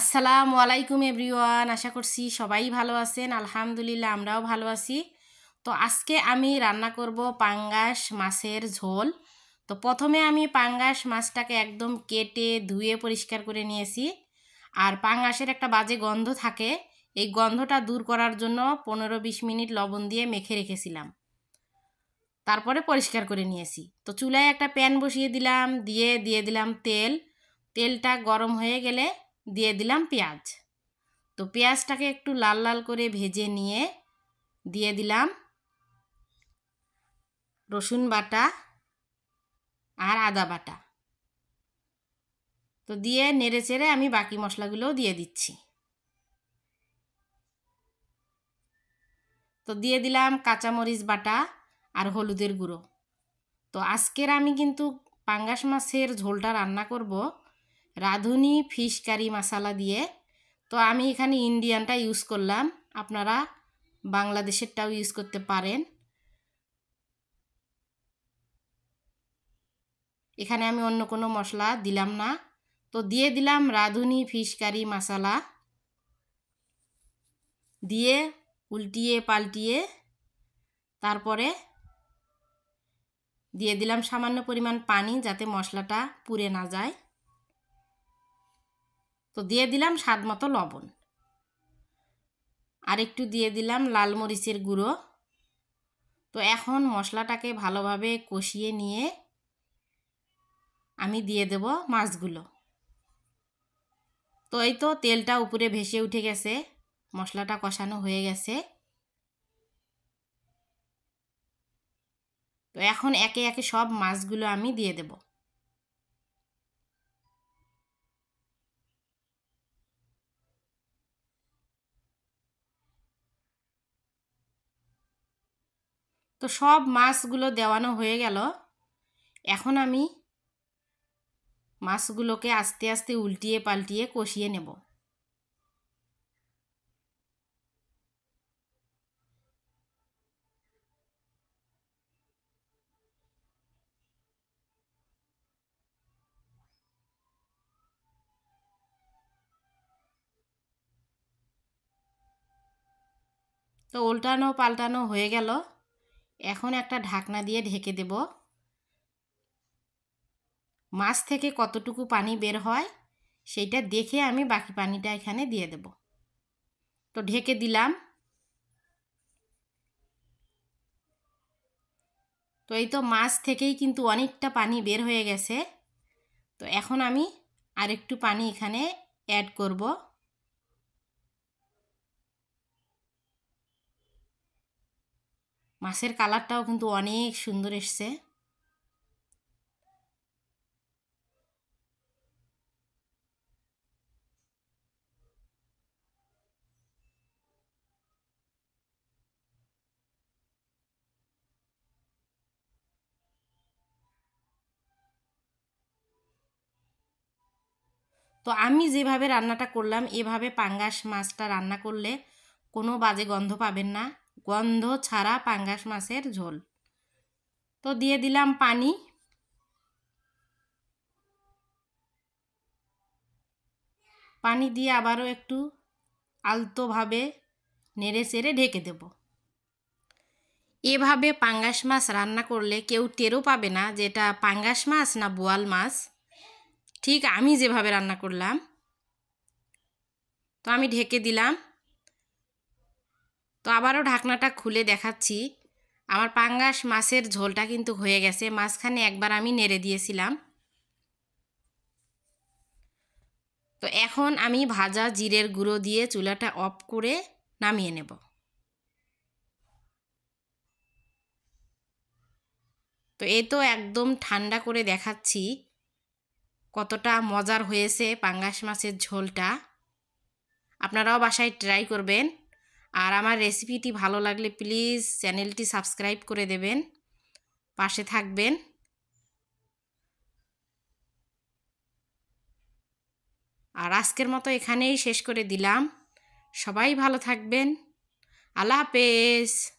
আসসালামু আলাইকুম এভরিওয়ান আশা করছি সবাই ভালো আছেন আলহামদুলিল্লাহ আমরাও ভালো আছি তো আজকে আমি রান্না করব পাঙ্গাস মাছের ঝোল তো প্রথমে আমি পাঙ্গাস মাছটাকে একদম কেটে ধুয়ে পরিষ্কার করে নিয়েছি আর পাঙ্গাসের একটা বাজে গন্ধ থাকে এই গন্ধটা দূর করার জন্য পনেরো বিশ মিনিট লবণ দিয়ে মেখে রেখেছিলাম তারপরে পরিষ্কার করে নিয়েছি তো চুলায় একটা প্যান বসিয়ে দিলাম দিয়ে দিয়ে দিলাম তেল তেলটা গরম হয়ে গেলে দিয়ে দিলাম পেঁয়াজ তো পেঁয়াজটাকে একটু লাল লাল করে ভেজে নিয়ে দিয়ে দিলাম রসুন বাটা আর আদা বাটা তো দিয়ে নেড়ে চেড়ে আমি বাকি মশলাগুলোও দিয়ে দিচ্ছি তো দিয়ে দিলাম কাঁচামরিচ বাটা আর হলুদের গুঁড়ো তো আজকের আমি কিন্তু পাঙ্গাস মাছের ঝোলটা রান্না করব রাঁধুনি ফিশ কারি মশালা দিয়ে তো আমি এখানে ইন্ডিয়ানটা ইউজ করলাম আপনারা বাংলাদেশেরটাও ইউজ করতে পারেন এখানে আমি অন্য কোনো মশলা দিলাম না তো দিয়ে দিলাম রাঁধুনি ফিশ কারি মশালা দিয়ে উল্টিয়ে পাল্টিয়ে তারপরে দিয়ে দিলাম সামান্য পরিমাণ পানি যাতে মশলাটা পুড়ে না যায় তো দিয়ে দিলাম স্বাদ মতো লবণ আর একটু দিয়ে দিলাম লাল মরিচের গুঁড়ো তো এখন মশলাটাকে ভালোভাবে কষিয়ে নিয়ে আমি দিয়ে দেব মাছগুলো তো এই তো তেলটা উপরে ভেসে উঠে গেছে মশলাটা কষানো হয়ে গেছে তো এখন একে একে সব মাছগুলো আমি দিয়ে দেবো তো সব মাছগুলো দেওয়ানো হয়ে গেল এখন আমি মাছগুলোকে আস্তে আস্তে উল্টিয়ে পাল্টিয়ে কষিয়ে নেব তো উল্টানো পাল্টানো হয়ে গেল এখন একটা ঢাকনা দিয়ে ঢেকে দেব মাছ থেকে কতটুকু পানি বের হয় সেইটা দেখে আমি বাকি পানিটা এখানে দিয়ে দেব তো ঢেকে দিলাম তো এই তো মাছ থেকেই কিন্তু অনেকটা পানি বের হয়ে গেছে তো এখন আমি আরেকটু পানি এখানে অ্যাড করবো মাছের কালারটাও কিন্তু অনেক সুন্দর এসছে তো আমি যেভাবে রান্নাটা করলাম এভাবে পাঙ্গাস মাছটা রান্না করলে কোনো বাজে গন্ধ পাবেন না গন্ধ ছাড়া পাঙ্গাস মাছের ঝোল তো দিয়ে দিলাম পানি পানি দিয়ে আবারও একটু আলতোভাবে নেড়ে চেড়ে ঢেকে দেব এভাবে পাঙ্গাস মাছ রান্না করলে কেউ টেরও পাবে না যে এটা পাঙ্গাস মাছ না বোয়াল মাছ ঠিক আমি যেভাবে রান্না করলাম তো আমি ঢেকে দিলাম তো আবারও ঢাকনাটা খুলে দেখাচ্ছি আমার পাঙ্গাস মাছের ঝোলটা কিন্তু হয়ে গেছে মাঝখানে একবার আমি নেড়ে দিয়েছিলাম তো এখন আমি ভাজা জিরের গুঁড়ো দিয়ে চুলাটা অফ করে নামিয়ে নেব তো এ তো একদম ঠান্ডা করে দেখাচ্ছি কতটা মজার হয়েছে পাঙ্গাস মাছের ঝোলটা আপনারাও বাসায় ট্রাই করবেন আর আমার রেসিপিটি ভালো লাগলে প্লিজ চ্যানেলটি সাবস্ক্রাইব করে দেবেন পাশে থাকবেন আর আজকের মতো এখানেই শেষ করে দিলাম সবাই ভালো থাকবেন আল্লাহ হাফেজ